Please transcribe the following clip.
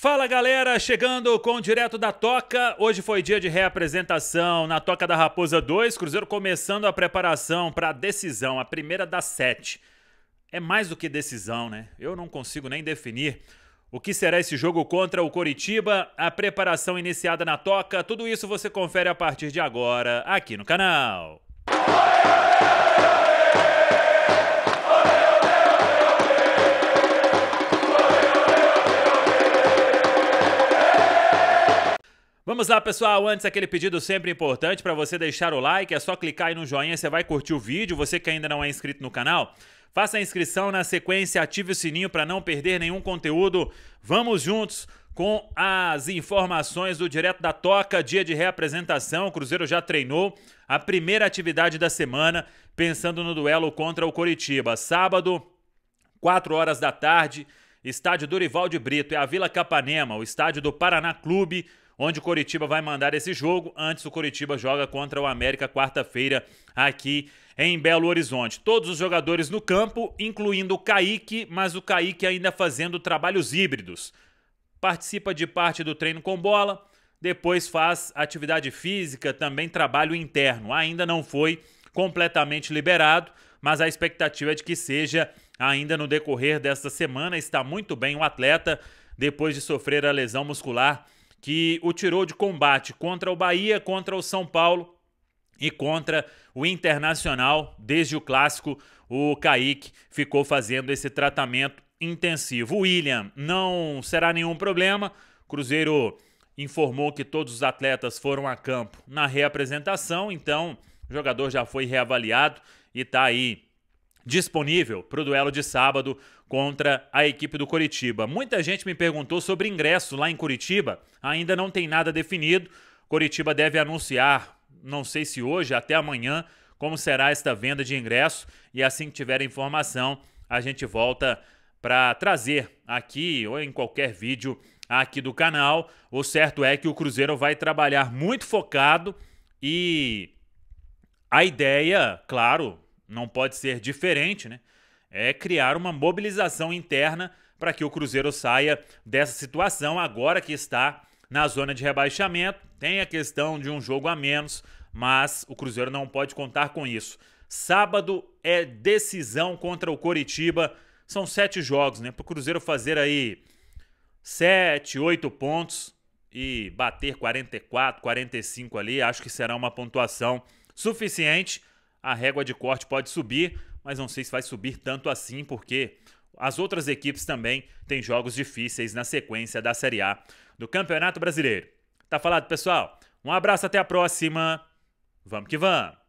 Fala galera, chegando com o Direto da Toca. Hoje foi dia de reapresentação na Toca da Raposa 2. Cruzeiro começando a preparação para a decisão, a primeira das sete. É mais do que decisão, né? Eu não consigo nem definir o que será esse jogo contra o Coritiba, a preparação iniciada na Toca. Tudo isso você confere a partir de agora aqui no canal. Vamos lá, pessoal. Antes, aquele pedido sempre importante para você deixar o like. É só clicar aí no joinha, você vai curtir o vídeo. Você que ainda não é inscrito no canal, faça a inscrição na sequência, ative o sininho para não perder nenhum conteúdo. Vamos juntos com as informações do Direto da Toca, dia de reapresentação. O Cruzeiro já treinou a primeira atividade da semana, pensando no duelo contra o Coritiba. Sábado, 4 horas da tarde, estádio Dorival de Brito. É a Vila Capanema, o estádio do Paraná Clube onde o Coritiba vai mandar esse jogo. Antes, o Coritiba joga contra o América quarta-feira aqui em Belo Horizonte. Todos os jogadores no campo, incluindo o Kaique, mas o Kaique ainda fazendo trabalhos híbridos. Participa de parte do treino com bola, depois faz atividade física, também trabalho interno. Ainda não foi completamente liberado, mas a expectativa é de que seja ainda no decorrer desta semana. Está muito bem o atleta depois de sofrer a lesão muscular que o tirou de combate contra o Bahia, contra o São Paulo e contra o Internacional. Desde o clássico, o Kaique ficou fazendo esse tratamento intensivo. William não será nenhum problema. Cruzeiro informou que todos os atletas foram a campo na reapresentação, então o jogador já foi reavaliado e está aí disponível para o duelo de sábado contra a equipe do Curitiba. Muita gente me perguntou sobre ingressos lá em Curitiba, ainda não tem nada definido. Curitiba deve anunciar, não sei se hoje, até amanhã, como será esta venda de ingresso e assim que tiver informação, a gente volta para trazer aqui ou em qualquer vídeo aqui do canal. O certo é que o Cruzeiro vai trabalhar muito focado e a ideia, claro, não pode ser diferente, né? É criar uma mobilização interna para que o Cruzeiro saia dessa situação agora que está na zona de rebaixamento. Tem a questão de um jogo a menos, mas o Cruzeiro não pode contar com isso. Sábado é decisão contra o Coritiba. São sete jogos, né? Para o Cruzeiro fazer aí sete, oito pontos e bater 44, 45 ali, acho que será uma pontuação suficiente a régua de corte pode subir, mas não sei se vai subir tanto assim, porque as outras equipes também têm jogos difíceis na sequência da Série A do Campeonato Brasileiro. Tá falado, pessoal? Um abraço, até a próxima. Vamos que vamos!